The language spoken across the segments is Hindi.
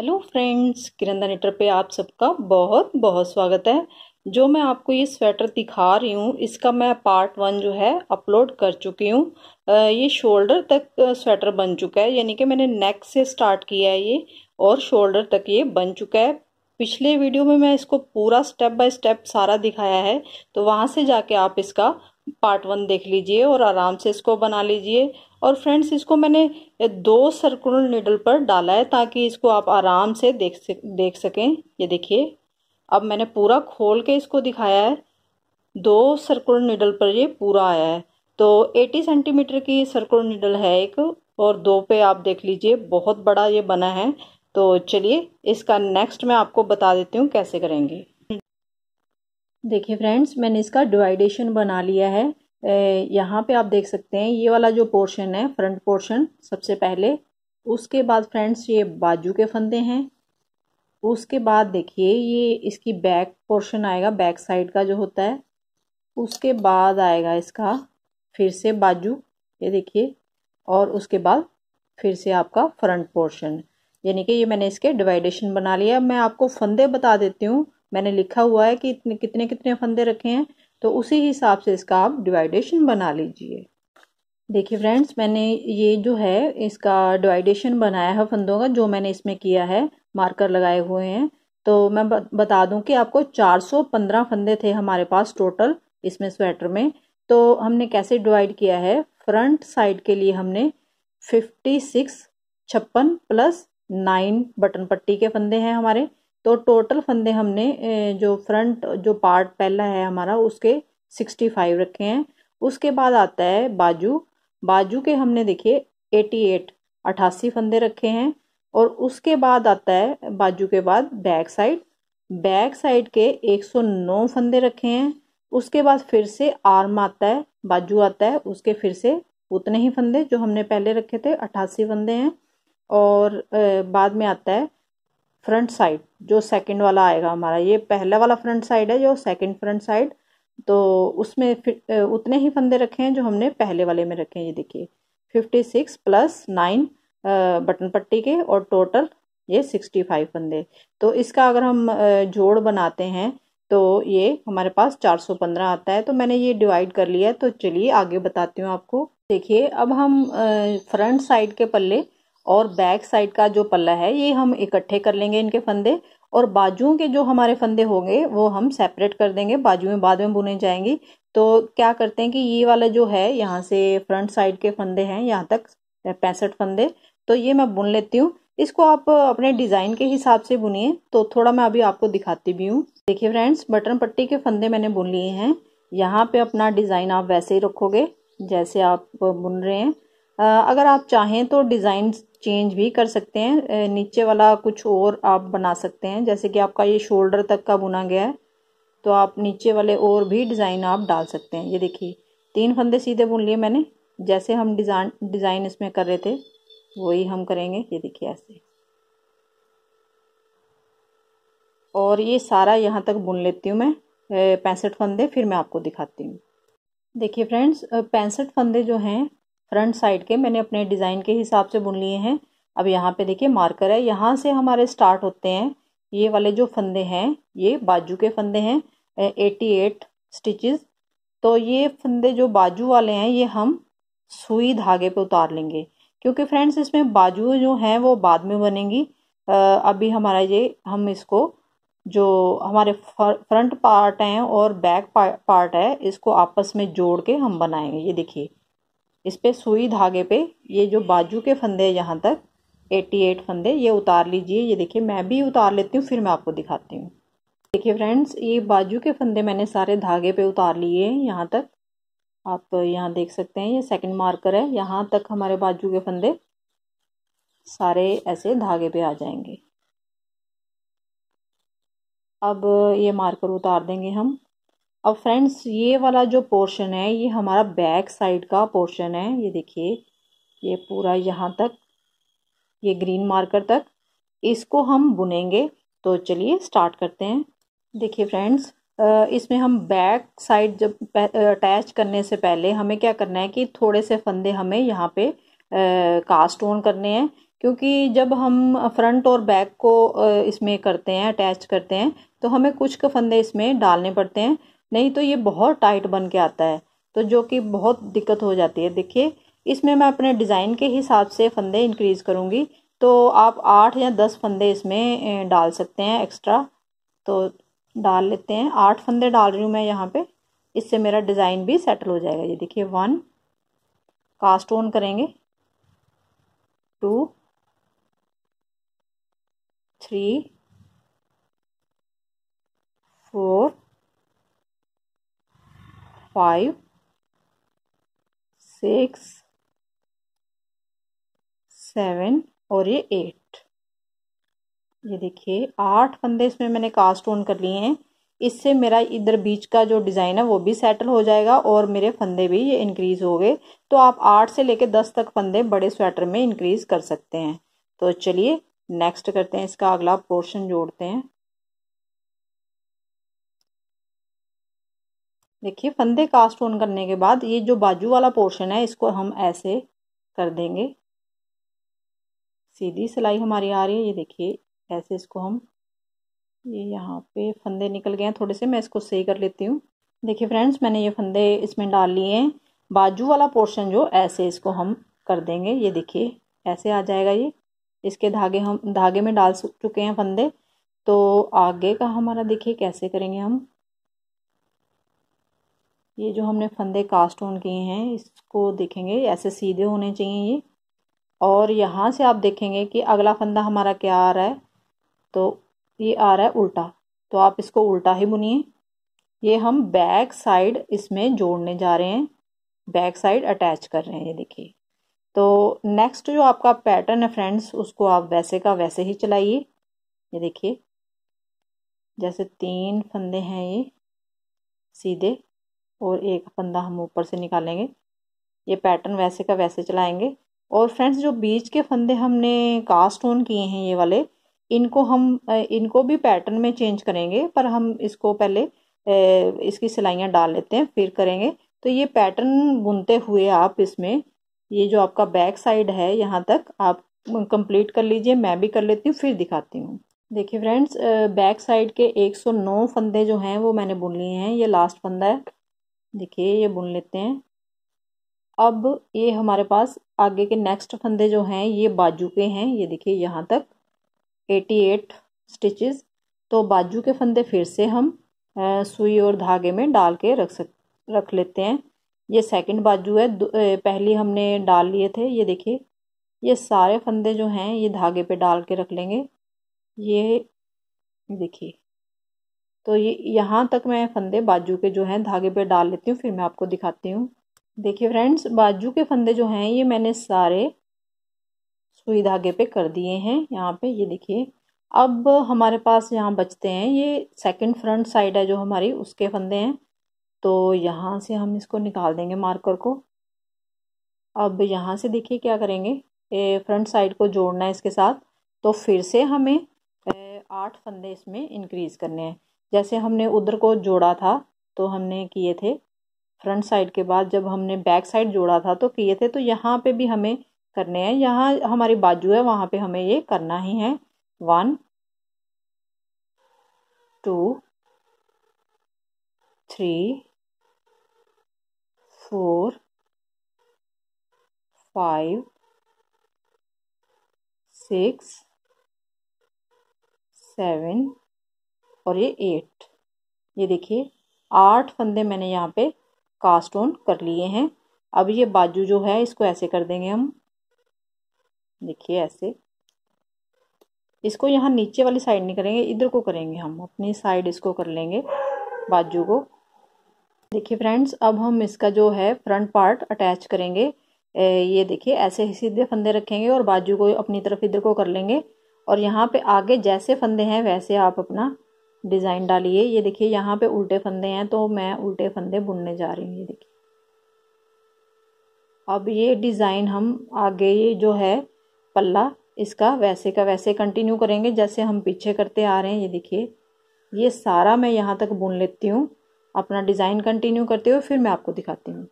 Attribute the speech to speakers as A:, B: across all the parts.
A: हेलो फ्रेंड्स किरंदा नेटर पे आप सबका बहुत बहुत स्वागत है जो मैं आपको ये स्वेटर दिखा रही हूँ इसका मैं पार्ट वन जो है अपलोड कर चुकी हूँ ये शोल्डर तक स्वेटर बन चुका है यानी कि मैंने नेक से स्टार्ट किया है ये और शोल्डर तक ये बन चुका है पिछले वीडियो में मैं इसको पूरा स्टेप बाय स्टेप सारा दिखाया है तो वहाँ से जाके आप इसका पार्ट वन देख लीजिए और आराम से इसको बना लीजिए और फ्रेंड्स इसको मैंने दो सर्कुलर नीडल पर डाला है ताकि इसको आप आराम से देख सक देख सकें ये देखिए अब मैंने पूरा खोल के इसको दिखाया है दो सर्कुलर नीडल पर ये पूरा आया है तो 80 सेंटीमीटर की सर्कुलर नीडल है एक और दो पे आप देख लीजिए बहुत बड़ा ये बना है तो चलिए इसका नेक्स्ट मैं आपको बता देती हूँ कैसे करेंगे देखिए फ्रेंड्स मैंने इसका डिवाइडेशन बना लिया है यहाँ पे आप देख सकते हैं ये वाला जो पोर्शन है फ्रंट पोर्शन सबसे पहले उसके बाद फ्रेंड्स ये बाजू के फंदे हैं उसके बाद देखिए ये इसकी बैक पोर्शन आएगा बैक साइड का जो होता है उसके बाद आएगा इसका फिर से बाजू ये देखिए और उसके बाद फिर से आपका फ्रंट पोर्शन यानी कि ये मैंने इसके डिवाइडेशन बना लिया मैं आपको फंदे बता देती हूँ मैंने लिखा हुआ है कि इतने कितने कितने फंदे रखे हैं तो उसी हिसाब से इसका आप डिवाइडेशन बना लीजिए देखिए फ्रेंड्स मैंने ये जो है इसका डिवाइडेशन बनाया है फंदों का जो मैंने इसमें किया है मार्कर लगाए हुए हैं तो मैं बता दूं कि आपको 415 फंदे थे हमारे पास टोटल इसमें स्वेटर में तो हमने कैसे डिवाइड किया है फ्रंट साइड के लिए हमने 56 छप्पन प्लस नाइन बटन पट्टी के फंदे हैं हमारे तो टोटल फंदे हमने जो फ्रंट जो पार्ट पहला है हमारा उसके सिक्सटी फाइव रखे हैं उसके बाद आता है बाजू बाजू के हमने देखिए एटी एट अट्ठासी फंदे रखे हैं और उसके बाद आता है बाजू के बाद बैक साइड बैक साइड के 109 फंदे रखे हैं उसके बाद फिर से आर्म आता है बाजू आता है उसके फिर से उतने ही फंदे जो हमने पहले रखे थे अट्ठासी फंदे हैं और बाद में आता है फ्रंट साइड जो सेकंड वाला आएगा हमारा ये पहला वाला फ्रंट साइड है जो सेकंड फ्रंट साइड तो उसमें उतने ही फंदे रखे हैं जो हमने पहले वाले में रखे हैं ये देखिए fifty six plus nine button पट्टी के और टोटल ये सिक्सटी फाइव फंदे तो इसका अगर हम जोड़ बनाते हैं तो ये हमारे पास चार सौ पंद्रह आता है तो मैंने ये डिवाइड कर लिया तो चलिए आगे बताती हूँ आपको देखिए अब हम फ्रंट साइड के पल्ले और बैक साइड का जो पल्ला है ये हम इकट्ठे कर लेंगे इनके फंदे और बाजुओं के जो हमारे फंदे होंगे वो हम सेपरेट कर देंगे में बाद में बुने जाएंगी तो क्या करते हैं कि ये वाला जो है यहाँ से फ्रंट साइड के फंदे हैं यहाँ तक पैंसठ फंदे तो ये मैं बुन लेती हूँ इसको आप अपने डिज़ाइन के हिसाब से बुनिए तो थोड़ा मैं अभी आपको दिखाती भी हूँ देखिए फ्रेंड्स बटन पट्टी के फंदे मैंने बुन लिए हैं यहाँ पे अपना डिज़ाइन आप वैसे ही रखोगे जैसे आप बुन रहे हैं अगर आप चाहें तो डिज़ाइन चेंज भी कर सकते हैं नीचे वाला कुछ और आप बना सकते हैं जैसे कि आपका ये शोल्डर तक का बुना गया है तो आप नीचे वाले और भी डिज़ाइन आप डाल सकते हैं ये देखिए तीन फंदे सीधे बुन लिए मैंने जैसे हम डिज़ाइन डिज़ाइन इसमें कर रहे थे वही हम करेंगे ये देखिए ऐसे और ये सारा यहाँ तक बुन लेती हूँ मैं पैंसठ फंदे फिर मैं आपको दिखाती हूँ देखिए फ्रेंड्स पैंसठ फंदे जो हैं फ्रंट साइड के मैंने अपने डिज़ाइन के हिसाब से बुन लिए हैं अब यहाँ पे देखिए मार्कर है यहाँ से हमारे स्टार्ट होते हैं ये वाले जो फंदे हैं ये बाजू के फंदे हैं एटी एट स्टिचेस तो ये फंदे जो बाजू वाले हैं ये हम सुई धागे पे उतार लेंगे क्योंकि फ्रेंड्स इसमें बाजू जो हैं वो बाद में बनेंगी अभी हमारा ये हम इसको जो हमारे फ्रंट पार्ट हैं और बैक पार्ट है इसको आपस में जोड़ के हम बनाएंगे ये देखिए इस पर सुई धागे पे ये जो बाजू के फंदे हैं यहाँ तक 88 फंदे ये उतार लीजिए ये देखिए मैं भी उतार लेती हूँ फिर मैं आपको दिखाती हूँ देखिए फ्रेंड्स ये बाजू के फंदे मैंने सारे धागे पे उतार लिए हैं यहाँ तक आप यहाँ देख सकते हैं ये सेकंड मार्कर है यहाँ तक हमारे बाजू के फंदे सारे ऐसे धागे पे आ जाएंगे अब ये मार्कर उतार देंगे हम अब फ्रेंड्स ये वाला जो पोर्शन है ये हमारा बैक साइड का पोर्शन है ये देखिए ये पूरा यहाँ तक ये ग्रीन मार्कर तक इसको हम बुनेंगे तो चलिए स्टार्ट करते हैं देखिए फ्रेंड्स इसमें हम बैक साइड जब अटैच करने से पहले हमें क्या करना है कि थोड़े से फंदे हमें यहाँ पे कास्ट ऑन करने हैं क्योंकि जब हम फ्रंट और बैक को इसमें करते हैं अटैच करते हैं तो हमें कुछ के फंदे इसमें डालने पड़ते हैं नहीं तो ये बहुत टाइट बन के आता है तो जो कि बहुत दिक्कत हो जाती है देखिए इसमें मैं अपने डिज़ाइन के हिसाब से फंदे इंक्रीज़ करूँगी तो आप आठ या दस फंदे इसमें डाल सकते हैं एक्स्ट्रा तो डाल लेते हैं आठ फंदे डाल रही हूँ मैं यहाँ पे इससे मेरा डिज़ाइन भी सेटल हो जाएगा ये देखिए वन कास्ट ऑन करेंगे two three four five six seven और ये एट ये देखिए आठ फंदे इसमें मैंने कास्ट ऑन कर लिए हैं इससे मेरा इधर बीच का जो डिज़ाइन है वो भी सेटल हो जाएगा और मेरे फंदे भी ये इंक्रीज़ हो गए तो आप आठ से लेकर दस तक फंदे बड़े स्वेटर में इंक्रीज़ कर सकते हैं तो चलिए नेक्स्ट करते हैं इसका अगला पोर्शन जोड़ते हैं देखिए फंदे कास्ट ऑन करने के बाद ये जो बाजू वाला पोर्शन है इसको हम ऐसे कर देंगे सीधी सिलाई हमारी आ रही है ये देखिए ऐसे इसको हम ये यहाँ पे फंदे निकल गए हैं थोड़े से मैं इसको सही कर लेती हूँ देखिए फ्रेंड्स मैंने ये फंदे इसमें डाल लिए हैं बाजू वाला पोर्शन जो ऐसे इसको हम कर देंगे ये देखिए ऐसे आ जाएगा ये इसके धागे हम धागे में डाल चुके हैं फंदे तो आगे का हमारा देखिए कैसे करेंगे हम ये जो हमने फंदे कास्ट ऑन किए हैं इसको देखेंगे ऐसे सीधे होने चाहिए ये और यहाँ से आप देखेंगे कि अगला फंदा हमारा क्या आ रहा है तो ये आ रहा है उल्टा तो आप इसको उल्टा ही बुनिए ये हम बैक साइड इसमें जोड़ने जा रहे हैं बैक साइड अटैच कर रहे हैं ये देखिए तो नेक्स्ट जो आपका पैटर्न है फ्रेंड्स उसको आप वैसे का वैसे ही चलाइए ये देखिए जैसे तीन फंदे हैं ये सीधे और एक फंदा हम ऊपर से निकालेंगे ये पैटर्न वैसे का वैसे चलाएंगे और फ्रेंड्स जो बीच के फंदे हमने कास्ट ऑन किए हैं ये वाले इनको हम इनको भी पैटर्न में चेंज करेंगे पर हम इसको पहले इसकी सिलाइयाँ डाल लेते हैं फिर करेंगे तो ये पैटर्न बुनते हुए आप इसमें ये जो आपका बैक साइड है यहाँ तक आप कंप्लीट कर लीजिए मैं भी कर लेती हूँ फिर दिखाती हूँ देखिए फ्रेंड्स बैक साइड के 109 फंदे जो हैं वो मैंने बुन लिए हैं ये लास्ट फंदा है देखिए ये बुन लेते हैं अब ये हमारे पास आगे के नेक्स्ट फंदे जो हैं ये बाजू के हैं ये देखिए यहाँ तक एटी एट स्टिचेस तो बाजू के फंदे फिर से हम आ, सुई और धागे में डाल के रख सक रख लेते हैं ये सेकंड बाजू है पहली हमने डाल लिए थे ये देखिए ये सारे फंदे जो हैं ये धागे पे डाल के रख लेंगे ये देखिए तो ये यहाँ तक मैं फंदे बाजू के जो हैं धागे पे डाल लेती हूँ फिर मैं आपको दिखाती हूँ देखिए फ्रेंड्स बाजू के फंदे जो हैं ये मैंने सारे सुई धागे पे कर दिए हैं यहाँ पे ये देखिए अब हमारे पास यहाँ बचते हैं ये सेकंड फ्रंट साइड है जो हमारी उसके फंदे हैं तो यहाँ से हम इसको निकाल देंगे मार्कर को अब यहाँ से देखिए क्या करेंगे फ्रंट साइड को जोड़ना है इसके साथ तो फिर से हमें आठ फंदे इसमें इंक्रीज़ करने हैं जैसे हमने उधर को जोड़ा था तो हमने किए थे फ्रंट साइड के बाद जब हमने बैक साइड जोड़ा था तो किए थे तो यहाँ पे भी हमें करने हैं यहाँ हमारी बाजू है वहाँ पे हमें ये करना ही है one two three four five six seven और ये एट ये देखिए आठ फंदे मैंने यहाँ पे कास्ट ऑन कर लिए हैं अब ये बाजू जो है इसको ऐसे कर देंगे हम देखिए ऐसे इसको यहाँ नीचे वाली साइड नहीं करेंगे इधर को करेंगे हम अपनी साइड इसको कर लेंगे बाजू को देखिए फ्रेंड्स अब हम इसका जो है फ्रंट पार्ट अटैच करेंगे ये देखिए ऐसे ही सीधे फंदे रखेंगे और बाजू को अपनी तरफ इधर को कर लेंगे और यहाँ पे आगे जैसे फंदे हैं वैसे आप अपना डिज़ाइन डालिए ये देखिए यहाँ पे उल्टे फंदे हैं तो मैं उल्टे फंदे बुनने जा रही हूँ ये देखिए अब ये डिज़ाइन हम आगे ये जो है पल्ला इसका वैसे का वैसे कंटिन्यू करेंगे जैसे हम पीछे करते आ रहे हैं ये देखिए ये सारा मैं यहाँ तक बुन लेती हूँ अपना डिज़ाइन कंटिन्यू करते हुए फिर मैं आपको दिखाती हूँ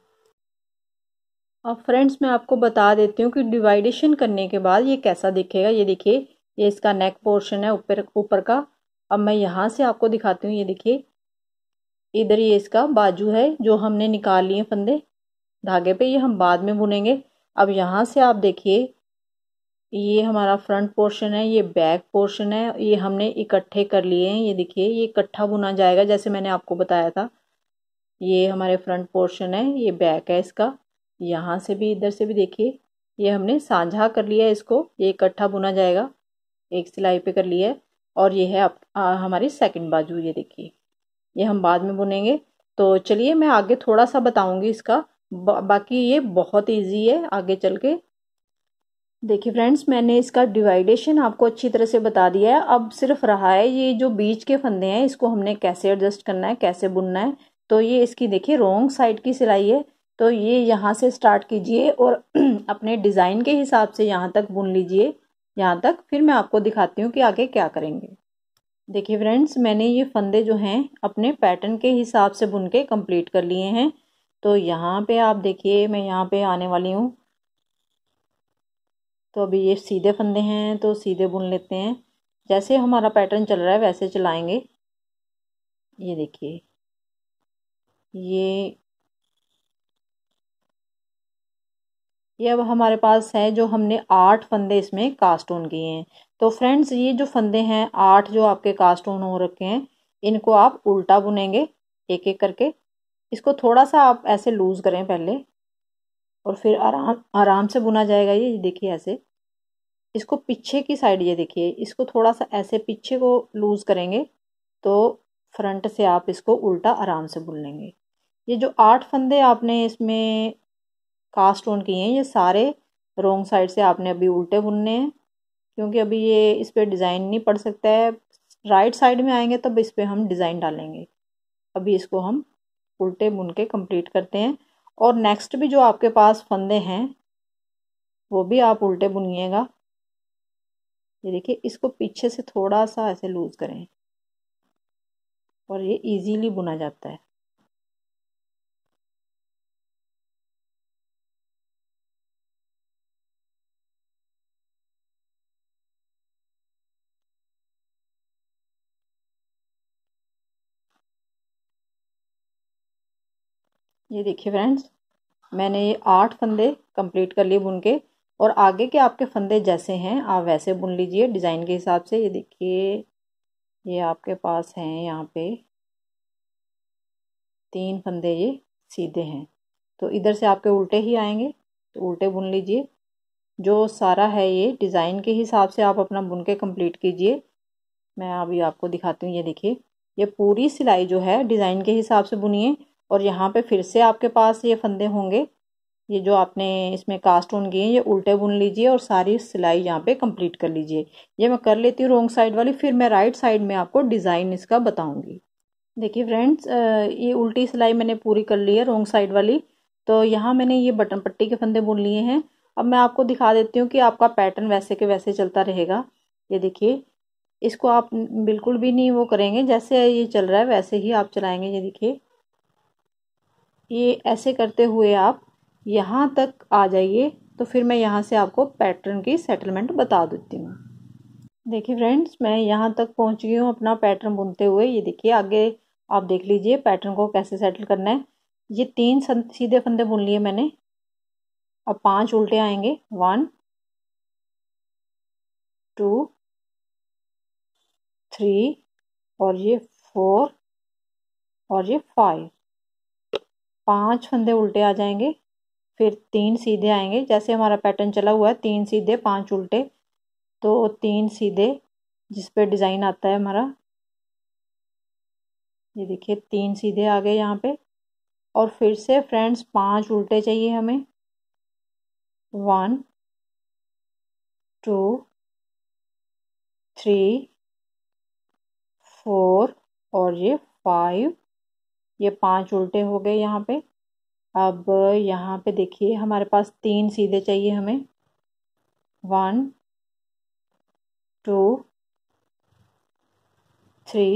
A: अब फ्रेंड्स मैं आपको बता देती हूँ कि डिवाइडेशन करने के बाद ये कैसा दिखेगा ये देखिए ये इसका नेक पोर्शन है ऊपर ऊपर का अब मैं यहाँ से आपको दिखाती हूँ ये देखिए इधर ये इसका बाजू है जो हमने निकाल लिए फंदे धागे पे ये हम बाद में बुनेंगे अब यहाँ से आप देखिए ये हमारा फ्रंट पोर्शन है ये बैक पोर्शन है ये हमने इकट्ठे कर लिए हैं ये देखिए ये इकट्ठा बुना जाएगा जैसे मैंने आपको बताया था ये हमारे फ्रंट पोर्शन है ये बैक है इसका यहाँ से भी इधर से भी देखिए ये हमने साझा कर लिया है इसको ये इकट्ठा बुना जाएगा एक सिलाई पे कर लिया है और ये है आप हमारी सेकंड बाजू ये देखिए ये हम बाद में बुनेंगे तो चलिए मैं आगे थोड़ा सा बताऊंगी इसका बा, बाकी ये बहुत इजी है आगे चल के देखिए फ्रेंड्स मैंने इसका डिवाइडेशन आपको अच्छी तरह से बता दिया है अब सिर्फ रहा है ये जो बीच के फंदे हैं इसको हमने कैसे एडजस्ट करना है कैसे बुनना है तो ये इसकी देखिए रोंग साइड की सिलाई है तो ये यहाँ से स्टार्ट कीजिए और अपने डिज़ाइन के हिसाब से यहाँ तक बुन लीजिए यहाँ तक फिर मैं आपको दिखाती हूँ कि आगे क्या करेंगे देखिए फ्रेंड्स मैंने ये फंदे जो हैं अपने पैटर्न के हिसाब से बुन के कम्प्लीट कर लिए हैं तो यहाँ पे आप देखिए मैं यहाँ पे आने वाली हूँ तो अभी ये सीधे फंदे हैं तो सीधे बुन लेते हैं जैसे हमारा पैटर्न चल रहा है वैसे चलाएंगे ये देखिए ये ये अब हमारे पास है जो हमने आठ फंदे इसमें कास्ट ऑन किए हैं तो फ्रेंड्स ये जो फंदे हैं आठ जो आपके कास्ट ऑन हो रखे हैं इनको आप उल्टा बुनेंगे एक एक करके इसको थोड़ा सा आप ऐसे लूज़ करें पहले और फिर आराम आराम से बुना जाएगा ये देखिए ऐसे इसको पीछे की साइड ये देखिए इसको थोड़ा सा ऐसे पीछे को लूज़ करेंगे तो फ्रंट से आप इसको उल्टा आराम से बुन लेंगे ये जो आठ फंदे आपने इसमें कास्ट ऑन किए हैं ये सारे रोंग साइड से आपने अभी उल्टे बुनने हैं क्योंकि अभी ये इस पर डिज़ाइन नहीं पड़ सकता है राइट साइड में आएंगे तब इस पर हम डिज़ाइन डालेंगे अभी इसको हम उल्टे बुन के कंप्लीट करते हैं और नेक्स्ट भी जो आपके पास फंदे हैं वो भी आप उल्टे बुनिएगा ये देखिए इसको पीछे से थोड़ा सा ऐसे लूज़ करें और ये इजीली बुना जाता है ये देखिए फ्रेंड्स मैंने ये आठ फंदे कंप्लीट कर लिए बुन के और आगे के आपके फंदे जैसे हैं आप वैसे बुन लीजिए डिज़ाइन के हिसाब से ये देखिए ये आपके पास हैं यहाँ पे तीन फंदे ये सीधे हैं तो इधर से आपके उल्टे ही आएंगे तो उल्टे बुन लीजिए जो सारा है ये डिज़ाइन के हिसाब से आप अपना बुन के कंप्लीट कीजिए मैं अभी आपको दिखाती हूँ ये देखिए ये पूरी सिलाई जो है डिज़ाइन के हिसाब से बुनिए और यहाँ पे फिर से आपके पास ये फंदे होंगे ये जो आपने इसमें कास्ट ऑन किए ये उल्टे बुन लीजिए और सारी सिलाई यहाँ पे कंप्लीट कर लीजिए ये मैं कर लेती हूँ रोंग साइड वाली फिर मैं राइट साइड में आपको डिज़ाइन इसका बताऊँगी देखिए फ्रेंड्स ये उल्टी सिलाई मैंने पूरी कर ली है रोंग साइड वाली तो यहाँ मैंने ये बटन पट्टी के फंदे बुन लिए हैं अब मैं आपको दिखा देती हूँ कि आपका पैटर्न वैसे के वैसे चलता रहेगा ये देखिए इसको आप बिल्कुल भी नहीं वो करेंगे जैसे ये चल रहा है वैसे ही आप चलाएंगे ये देखिए ये ऐसे करते हुए आप यहाँ तक आ जाइए तो फिर मैं यहाँ से आपको पैटर्न की सेटलमेंट बता देती हूँ देखिए फ्रेंड्स मैं यहाँ तक पहुँच गई हूँ अपना पैटर्न बुनते हुए ये देखिए आगे आप देख लीजिए पैटर्न को कैसे सेटल करना है ये तीन सीधे फंदे बुन लिए मैंने अब पांच उल्टे आएंगे वन टू थ्री और ये फोर और ये फाइव पांच फंदे उल्टे आ जाएंगे फिर तीन सीधे आएंगे जैसे हमारा पैटर्न चला हुआ है तीन सीधे पांच उल्टे तो तीन सीधे जिस पे डिज़ाइन आता है हमारा ये देखिए तीन सीधे आ गए यहाँ पे और फिर से फ्रेंड्स पांच उल्टे चाहिए हमें वन टू थ्री फोर और ये फाइव ये पांच उल्टे हो गए यहाँ पे अब यहाँ पे देखिए हमारे पास तीन सीधे चाहिए हमें वन टू थ्री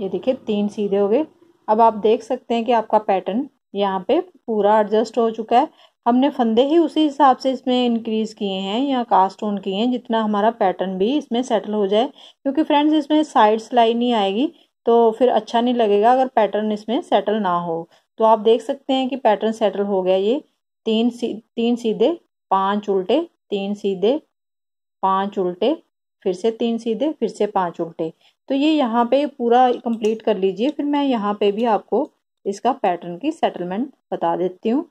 A: ये देखिए तीन सीधे हो गए अब आप देख सकते हैं कि आपका पैटर्न यहाँ पे पूरा एडजस्ट हो चुका है हमने फंदे ही उसी हिसाब से इसमें इंक्रीज़ किए हैं या कास्ट ऑन किए हैं जितना हमारा पैटर्न भी इसमें सेटल हो जाए क्योंकि फ्रेंड्स इसमें साइड सिलाई नहीं आएगी तो फिर अच्छा नहीं लगेगा अगर पैटर्न इसमें सेटल ना हो तो आप देख सकते हैं कि पैटर्न सेटल हो गया ये तीन सी तीन सीधे पांच उल्टे तीन सीधे पांच उल्टे फिर से तीन सीधे फिर से पांच उल्टे तो ये यहाँ पे पूरा कंप्लीट कर लीजिए फिर मैं यहाँ पे भी आपको इसका पैटर्न की सेटलमेंट बता देती हूँ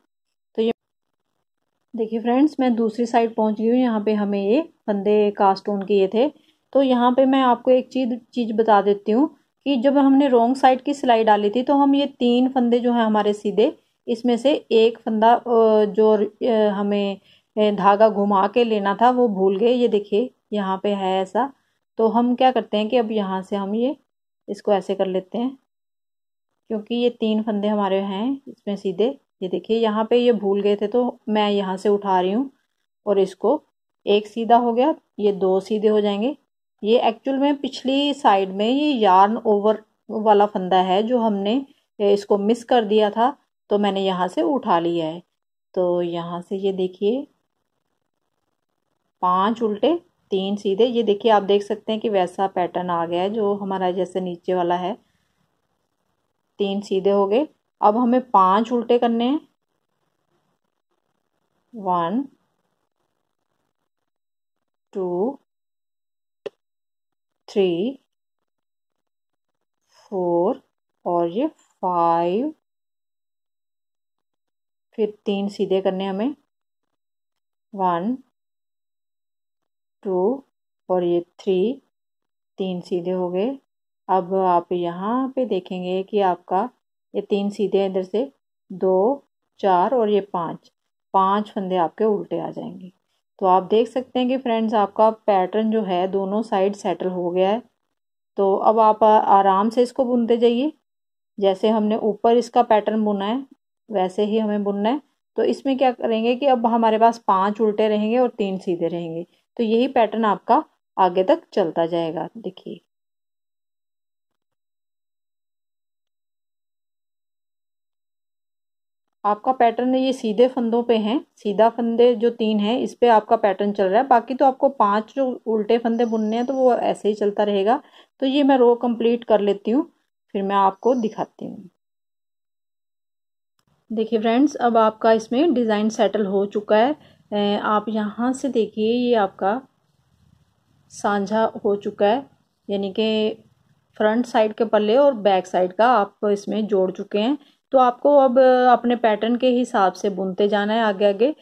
A: तो ये देखिए फ्रेंड्स मैं दूसरी साइड पहुँच गई हूँ यहाँ पे हमें ये फंदे कास्टोन किए थे तो यहाँ पे मैं आपको एक चीज चीज़ बता देती हूँ कि जब हमने रोंग साइड की सिलाई डाली थी तो हम ये तीन फंदे जो हैं हमारे सीधे इसमें से एक फंदा जो हमें धागा घुमा के लेना था वो भूल गए ये देखिए यहाँ पे है ऐसा तो हम क्या करते हैं कि अब यहाँ से हम ये इसको ऐसे कर लेते हैं क्योंकि ये तीन फंदे हमारे हैं इसमें सीधे ये देखिए यहाँ पे ये भूल गए थे तो मैं यहाँ से उठा रही हूँ और इसको एक सीधा हो गया ये दो सीधे हो जाएंगे ये एक्चुअल में पिछली साइड में ये यार्न ओवर वाला फंदा है जो हमने इसको मिस कर दिया था तो मैंने यहाँ से उठा लिया है तो यहाँ से ये देखिए पांच उल्टे तीन सीधे ये देखिए आप देख सकते हैं कि वैसा पैटर्न आ गया है जो हमारा जैसे नीचे वाला है तीन सीधे हो गए अब हमें पांच उल्टे करने हैं वन टू थ्री फोर और ये फाइव फिर तीन सीधे करने हमें वन टू और ये थ्री तीन सीधे हो गए अब आप यहाँ पे देखेंगे कि आपका ये तीन सीधे इधर से दो चार और ये पाँच पांच फंदे आपके उल्टे आ जाएंगे तो आप देख सकते हैं कि फ्रेंड्स आपका पैटर्न जो है दोनों साइड सेटल हो गया है तो अब आप आराम से इसको बुनते जाइए जैसे हमने ऊपर इसका पैटर्न बुना है वैसे ही हमें बुनना है तो इसमें क्या करेंगे कि अब हमारे पास पांच उल्टे रहेंगे और तीन सीधे रहेंगे तो यही पैटर्न आपका आगे तक चलता जाएगा देखिए आपका पैटर्न ये सीधे फंदों पे हैं सीधा फंदे जो तीन हैं इस पर आपका पैटर्न चल रहा है बाकी तो आपको पांच जो उल्टे फंदे बुनने हैं तो वो ऐसे ही चलता रहेगा तो ये मैं रो कंप्लीट कर लेती हूँ फिर मैं आपको दिखाती हूँ देखिए फ्रेंड्स अब आपका इसमें डिज़ाइन सेटल हो चुका है आप यहाँ से देखिए ये आपका साझा हो चुका है यानी कि फ्रंट साइड के पल्ले और बैक साइड का आप इसमें जोड़ चुके हैं तो आपको अब अपने पैटर्न के हिसाब से बुनते जाना है आगे आगे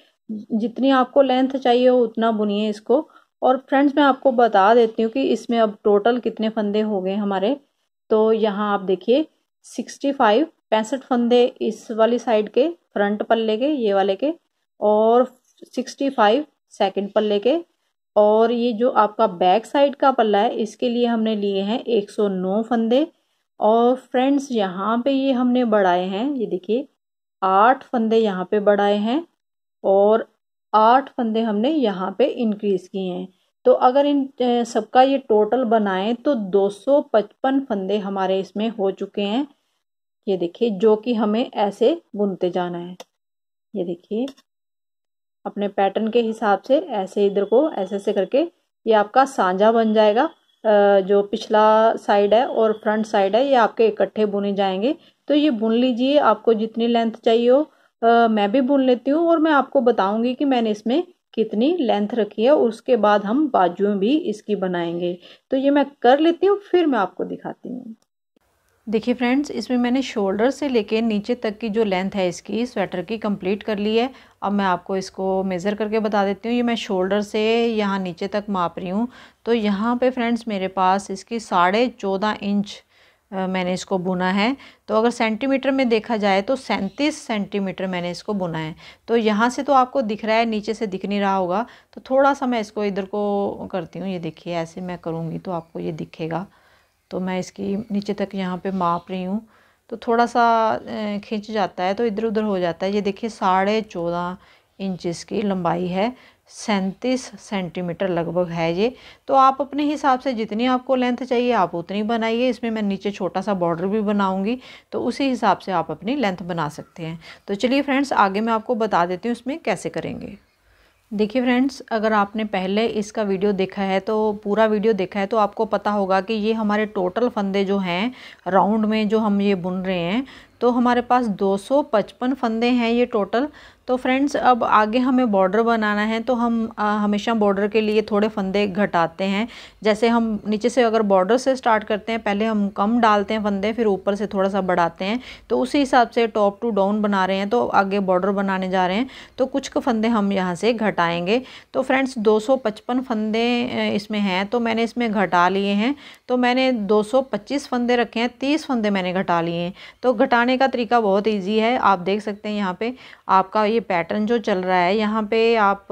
A: जितनी आपको लेंथ चाहिए हो उतना बुनिए इसको और फ्रेंड्स मैं आपको बता देती हूँ कि इसमें अब टोटल कितने फंदे हो गए हमारे तो यहाँ आप देखिए सिक्सटी फाइव पैंसठ फंदे इस वाली साइड के फ्रंट पल्ले के ये वाले के और सिक्सटी फाइव सेकेंड पल्ले के और ये जो आपका बैक साइड का पल्ला है इसके लिए हमने लिए हैं एक सौ नौ फंदे और फ्रेंड्स यहाँ पे ये हमने बढ़ाए हैं ये देखिए आठ फंदे यहाँ पे बढ़ाए हैं और आठ फंदे हमने यहाँ पे इंक्रीज़ किए हैं तो अगर इन सबका ये टोटल बनाएं तो 255 फंदे हमारे इसमें हो चुके हैं ये देखिए जो कि हमें ऐसे बुनते जाना है ये देखिए अपने पैटर्न के हिसाब से ऐसे इधर को ऐसे ऐसे करके ये आपका सांझा बन जाएगा जो पिछला साइड है और फ्रंट साइड है ये आपके इकट्ठे बुने जाएंगे तो ये बुन लीजिए आपको जितनी लेंथ चाहिए हो मैं भी बुन लेती हूँ और मैं आपको बताऊँगी कि मैंने इसमें कितनी लेंथ रखी है उसके बाद हम बाजू भी इसकी बनाएंगे तो ये मैं कर लेती हूँ फिर मैं आपको दिखाती हूँ देखिए फ्रेंड्स इसमें मैंने शोल्डर से लेके नीचे तक की जो लेंथ है इसकी स्वेटर की कंप्लीट कर ली है अब मैं आपको इसको मेज़र करके बता देती हूँ ये मैं शोल्डर से यहाँ नीचे तक माप रही हूँ तो यहाँ पे फ्रेंड्स मेरे पास इसकी साढ़े चौदह इंच मैंने इसको बुना है तो अगर सेंटीमीटर में देखा जाए तो सैंतीस सेंटीमीटर मैंने इसको बुना है तो यहाँ से तो आपको दिख रहा है नीचे से दिख नहीं रहा होगा तो थोड़ा सा मैं इसको इधर को करती हूँ ये देखिए ऐसे मैं करूँगी तो आपको ये दिखेगा तो मैं इसकी नीचे तक यहाँ पे माप रही हूँ तो थोड़ा सा खींच जाता है तो इधर उधर हो जाता है ये देखिए साढ़े चौदह इंचज़ की लंबाई है सैंतीस सेंटीमीटर लगभग है ये तो आप अपने हिसाब से जितनी आपको लेंथ चाहिए आप उतनी बनाइए इसमें मैं नीचे छोटा सा बॉर्डर भी बनाऊंगी तो उसी हिसाब से आप अपनी लेंथ बना सकते हैं तो चलिए फ्रेंड्स आगे मैं आपको बता देती हूँ इसमें कैसे करेंगे देखिए फ्रेंड्स अगर आपने पहले इसका वीडियो देखा है तो पूरा वीडियो देखा है तो आपको पता होगा कि ये हमारे टोटल फंदे जो हैं राउंड में जो हम ये बुन रहे हैं तो हमारे पास 255 फंदे हैं ये टोटल तो फ्रेंड्स अब आगे हमें बॉर्डर बनाना है तो हम आ, हमेशा बॉर्डर के लिए थोड़े फंदे घटाते हैं जैसे हम नीचे से अगर बॉर्डर से स्टार्ट करते हैं पहले हम कम डालते हैं फंदे फिर ऊपर से थोड़ा सा बढ़ाते हैं तो उसी हिसाब से टॉप टू डाउन बना रहे हैं तो आगे बॉर्डर बनाने जा रहे हैं तो कुछ के फंदे हम यहाँ से घटाएँगे तो फ्रेंड्स दो फंदे इसमें हैं तो मैंने इसमें घटा लिए हैं तो मैंने दो फंदे रखे हैं तीस फंदे मैंने घटा लिए हैं तो घटाने बनाने का तरीका बहुत इजी है आप देख सकते हैं यहाँ पे आपका ये पैटर्न जो चल रहा है यहाँ पे आप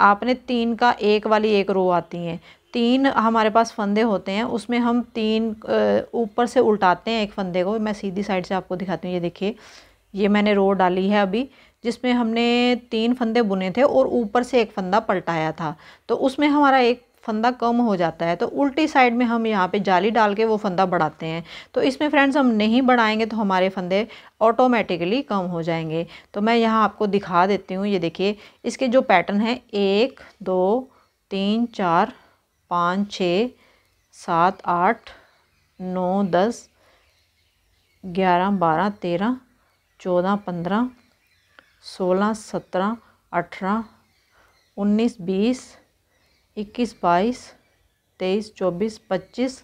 A: आपने तीन का एक वाली एक रो आती हैं तीन हमारे पास फंदे होते हैं उसमें हम तीन ऊपर से उल्टाते हैं एक फंदे को मैं सीधी साइड से आपको दिखाती हूँ ये देखिए ये मैंने रो डाली है अभी जिसमें हमने तीन फंदे बुने थे और ऊपर से एक फंदा पलटाया था तो उसमें हमारा एक फंदा कम हो जाता है तो उल्टी साइड में हम यहाँ पे जाली डाल के वो फंदा बढ़ाते हैं तो इसमें फ्रेंड्स हम नहीं बढ़ाएंगे तो हमारे फंदे ऑटोमेटिकली कम हो जाएंगे तो मैं यहाँ आपको दिखा देती हूँ ये देखिए इसके जो पैटर्न हैं एक दो तीन चार पाँच छः सात आठ नौ दस ग्यारह बारह तेरह चौदह पंद्रह सोलह सत्रह अठारह उन्नीस बीस इक्कीस बाईस तेईस चौबीस पच्चीस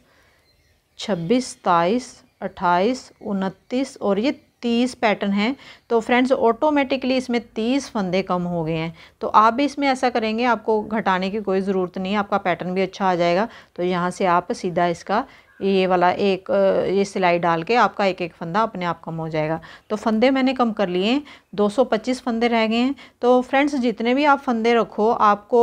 A: छब्बीस सताईस अट्ठाईस उनतीस और ये तीस पैटर्न हैं तो फ्रेंड्स ऑटोमेटिकली इसमें तीस फंदे कम हो गए हैं तो आप भी इसमें ऐसा करेंगे आपको घटाने की कोई ज़रूरत नहीं है आपका पैटर्न भी अच्छा आ जाएगा तो यहाँ से आप सीधा इसका ये वाला एक ये सिलाई डाल के आपका एक एक फंदा अपने आप कम हो जाएगा तो फंदे मैंने कम कर लिए 225 फंदे रह गए हैं तो फ्रेंड्स जितने भी आप फंदे रखो आपको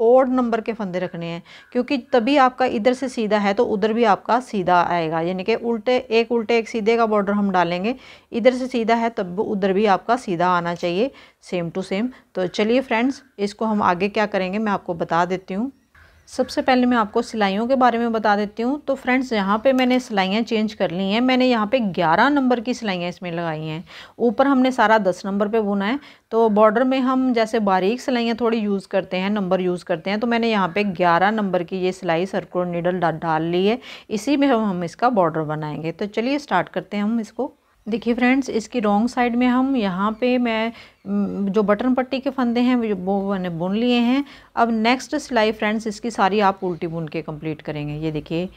A: ओड नंबर के फंदे रखने हैं क्योंकि तभी आपका इधर से सीधा है तो उधर भी आपका सीधा आएगा यानी कि उल्टे एक उल्टे एक सीधे का बॉर्डर हम डालेंगे इधर से सीधा है तब उधर भी आपका सीधा आना चाहिए सेम टू सेम तो चलिए फ्रेंड्स इसको हम आगे क्या करेंगे मैं आपको बता देती हूँ सबसे पहले मैं आपको सिलाइयों के बारे में बता देती हूँ तो फ्रेंड्स यहाँ पे मैंने सिलाइयाँ चेंज कर ली हैं मैंने यहाँ पे 11 नंबर की सिलाइयाँ इसमें लगाई हैं ऊपर हमने सारा 10 नंबर पे बुना है तो बॉर्डर में हम जैसे बारीक सिलाइयाँ थोड़ी यूज़ करते हैं नंबर यूज़ करते हैं तो मैंने यहाँ पर ग्यारह नंबर की ये सिलाई सर्कुलर नीडल डाल ली है इसी में हम इसका बॉर्डर बनाएंगे तो चलिए स्टार्ट करते हैं हम इसको देखिए फ्रेंड्स इसकी रॉन्ग साइड में हम यहाँ पे मैं जो बटन पट्टी के फंदे हैं वो मैंने बुन लिए हैं अब नेक्स्ट सिलाई फ्रेंड्स इसकी सारी आप उल्टी बुन के कंप्लीट करेंगे ये देखिए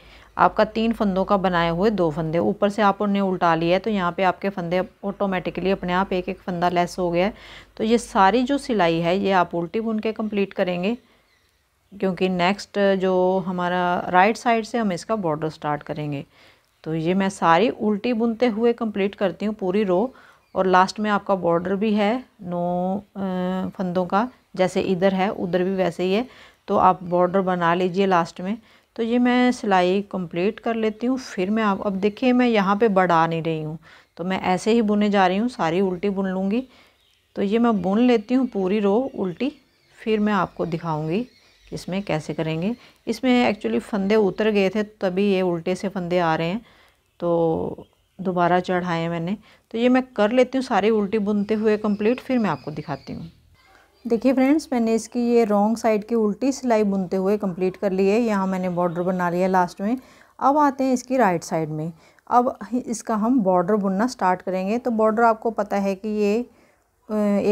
A: आपका तीन फंदों का बनाए हुए दो फंदे ऊपर से आप उन्हें उल्टा लिया है तो यहाँ पे आपके फंदे ऑटोमेटिकली अपने आप एक एक फंदा लेस हो गया है तो ये सारी जो सिलाई है ये आप उल्टी बुन के कम्प्लीट करेंगे क्योंकि नेक्स्ट जो हमारा राइट साइड से हम इसका बॉर्डर स्टार्ट करेंगे तो ये मैं सारी उल्टी बुनते हुए कंप्लीट करती हूँ पूरी रो और लास्ट में आपका बॉर्डर भी है नौ फंदों का जैसे इधर है उधर भी वैसे ही है तो आप बॉर्डर बना लीजिए लास्ट में तो ये मैं सिलाई कंप्लीट कर लेती हूँ फिर मैं आप अब देखिए मैं यहाँ पे बढ़ा नहीं रही हूँ तो मैं ऐसे ही बुने जा रही हूँ सारी उल्टी बुन लूँगी तो ये मैं बुन लेती हूँ पूरी रो उल्टी फिर मैं आपको दिखाऊँगी इसमें कैसे करेंगे इसमें एक्चुअली फंदे उतर गए थे तभी ये उल्टे से फंदे आ रहे हैं तो दोबारा चढ़ाए मैंने तो ये मैं कर लेती हूँ सारी उल्टी बुनते हुए कंप्लीट फिर मैं आपको दिखाती हूँ देखिए फ्रेंड्स मैंने इसकी ये रॉन्ग साइड की उल्टी सिलाई बुनते हुए कंप्लीट कर ली है यहाँ मैंने बॉर्डर बना लिया लास्ट में अब आते हैं इसकी राइट साइड में अब इसका हम बॉर्डर बुनना स्टार्ट करेंगे तो बॉर्डर आपको पता है कि ये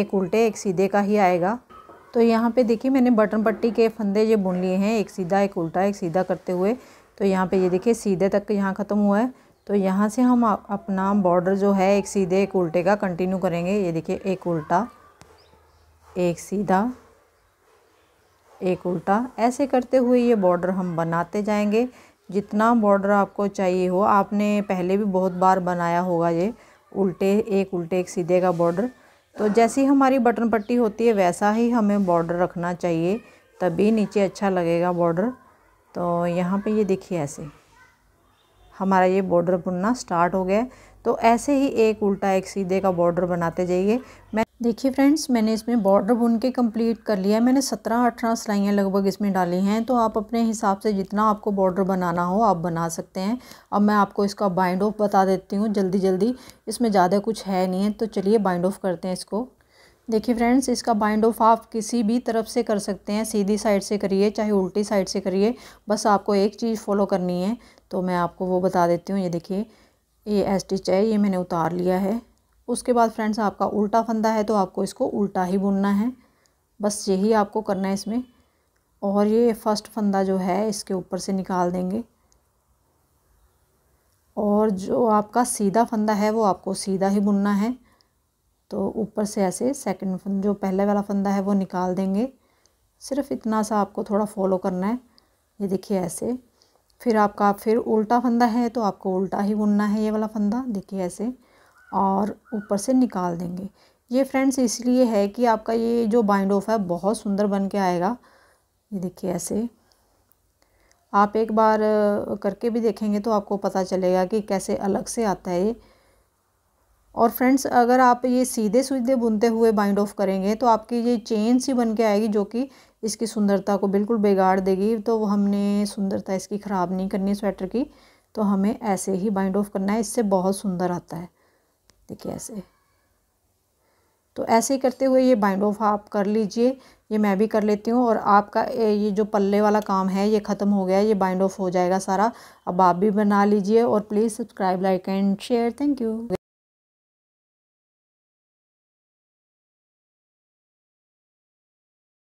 A: एक उल्टे एक सीधे का ही आएगा तो यहाँ पे देखिए मैंने बटन पट्टी के फंदे ये बुन लिए हैं एक सीधा एक उल्टा एक सीधा करते हुए तो यहाँ पे ये देखिए सीधे तक यहाँ ख़त्म हुआ है तो यहाँ से हम अपना बॉर्डर जो है एक सीधे एक उल्टे का कंटिन्यू करेंगे ये देखिए एक उल्टा एक सीधा एक उल्टा ऐसे करते हुए ये बॉर्डर हम बनाते जाएंगे जितना बॉर्डर आपको चाहिए हो आपने पहले भी बहुत बार बनाया होगा ये उल्टे एक उल्टे एक सीधे का बॉर्डर तो जैसी हमारी बटन पट्टी होती है वैसा ही हमें बॉर्डर रखना चाहिए तभी नीचे अच्छा लगेगा बॉर्डर तो यहाँ पे ये देखिए ऐसे हमारा ये बॉर्डर बुनना स्टार्ट हो गया तो ऐसे ही एक उल्टा एक सीधे का बॉर्डर बनाते जाइए मैं देखिए फ्रेंड्स मैंने इसमें बॉर्डर बुन के कंप्लीट कर लिया है मैंने सत्रह अठारह सिलाइयाँ लगभग इसमें डाली हैं तो आप अपने हिसाब से जितना आपको बॉर्डर बनाना हो आप बना सकते हैं अब मैं आपको इसका बाइंड ऑफ बता देती हूँ जल्दी जल्दी इसमें ज़्यादा कुछ है नहीं है तो चलिए बाइंड ऑफ करते हैं इसको देखिए फ्रेंड्स इसका बाइंड ऑफ आप किसी भी तरफ से कर सकते हैं सीधी साइड से करिए चाहे उल्टी साइड से करिए बस आपको एक चीज़ फॉलो करनी है तो मैं आपको वो बता देती हूँ ये देखिए ये एस स्टिच है ये मैंने उतार लिया है उसके बाद फ्रेंड्स आपका उल्टा फंदा है तो आपको इसको उल्टा ही बुनना है बस यही आपको करना है इसमें और ये फर्स्ट फंदा जो है इसके ऊपर से निकाल देंगे और जो आपका सीधा फंदा है वो आपको सीधा ही बुनना है तो ऊपर से ऐसे सेकंड जो पहले वाला फंदा है वो निकाल देंगे सिर्फ इतना सा आपको थोड़ा फॉलो करना है ये देखिए ऐसे फिर आपका फिर उल्टा फंदा है तो आपको उल्टा ही बुनना है ये वाला फंदा देखिए ऐसे और ऊपर से निकाल देंगे ये फ्रेंड्स इसलिए है कि आपका ये जो बाइंड ऑफ है बहुत सुंदर बन के आएगा ये देखिए ऐसे आप एक बार करके भी देखेंगे तो आपको पता चलेगा कि कैसे अलग से आता है ये और फ्रेंड्स अगर आप ये सीधे सीधे बुनते हुए बाइंड ऑफ करेंगे तो आपकी ये चेन सी बन के आएगी जो कि इसकी सुंदरता को बिल्कुल बिगाड़ देगी तो हमने सुंदरता इसकी ख़राब नहीं करनी स्वेटर की तो हमें ऐसे ही बाइंड ऑफ करना है इससे बहुत सुंदर आता है देखिए ऐसे तो ऐसे ही करते हुए ये बाइंड ऑफ आप कर लीजिए ये मैं भी कर लेती हूँ और आपका ये जो पल्ले वाला काम है ये ख़त्म हो गया ये बाइंड ऑफ हो जाएगा सारा अब आप भी बना लीजिए और please subscribe like and share thank you